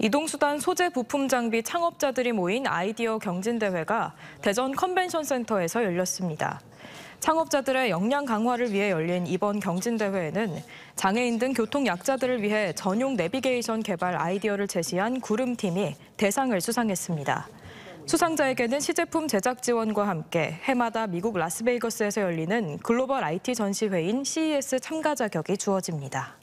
이동수단 소재 부품 장비 창업자들이 모인 아이디어 경진대회가 대전 컨벤션 센터에서 열렸습니다. 창업자들의 역량 강화를 위해 열린 이번 경진대회에는 장애인 등 교통 약자들을 위해 전용 내비게이션 개발 아이디어를 제시한 구름팀이 대상을 수상했습니다. 수상자에게는 시제품 제작 지원과 함께 해마다 미국 라스베이거스에서 열리는 글로벌 IT 전시회인 CES 참가 자격이 주어집니다.